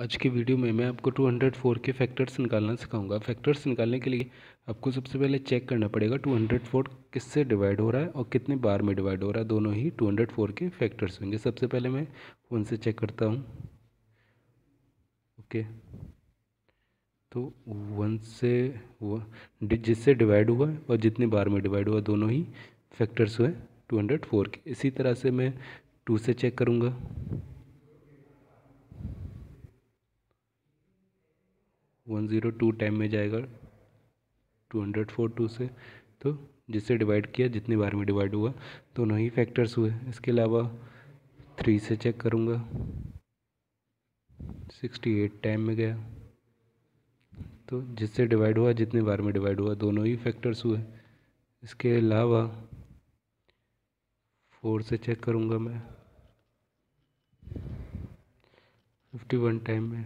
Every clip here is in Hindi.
आज के वीडियो में मैं आपको 204 के फैक्टर्स निकालना सिखाऊंगा फैक्टर्स निकालने के लिए आपको सबसे पहले चेक करना पड़ेगा 204 किससे डिवाइड हो रहा है और कितने बार में डिवाइड हो रहा है दोनों ही 204 के फैक्टर्स होंगे सबसे पहले मैं वन से चेक करता हूँ ओके तो वन से वो जिससे डिवाइड हुआ है और जितनी बार में डिवाइड हुआ दोनों ही फैक्टर्स हुए फोर के इसी तरह से मैं टू से चेक करूँगा वन ज़ीरो टू टाइम में जाएगा टू हंड्रेड फोर टू से तो जिससे डिवाइड किया जितनी बार में डिवाइड हुआ दोनों तो ही फैक्टर्स हुए इसके अलावा थ्री से चेक करूँगा सिक्सटी एट टाइम में गया तो जिससे डिवाइड हुआ जितने बार में डिवाइड हुआ दोनों ही फैक्टर्स हुए इसके अलावा फोर से चेक करूँगा मैं फिफ्टी वन टाइम में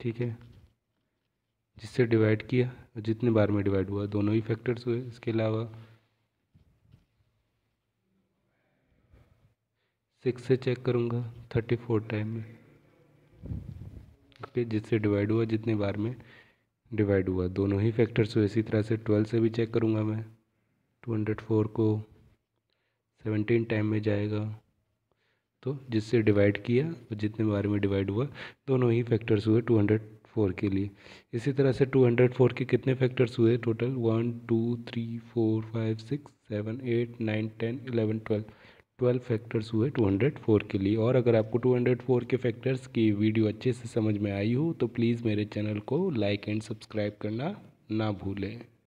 ठीक है जिससे डिवाइड किया जितने बार में डिवाइड हुआ दोनों ही फैक्टर्स हुए इसके अलावा सिक्स से चेक करूँगा थर्टी फोर टाइम में ओके जिससे डिवाइड हुआ जितने बार में डिवाइड हुआ दोनों ही फैक्टर्स हुए इसी तरह से ट्वेल्व से भी चेक करूँगा मैं टू हंड्रेड फोर को सेवनटीन टाइम में जाएगा तो जिससे डिवाइड किया और जितने बारे में डिवाइड हुआ दोनों ही फैक्टर्स हुए टू हंड्रेड फोर के लिए इसी तरह से टू हंड्रेड फोर के कितने फैक्टर्स हुए total one two three four five six seven eight nine ten eleven twelve twelve factors हुए टू हंड्रेड फोर के लिए और अगर आपको टू हंड्रेड फोर के फैक्टर्स की वीडियो अच्छे से समझ में आई हो तो प्लीज़ मेरे चैनल को लाइक एंड सब्सक्राइब करना ना भूलें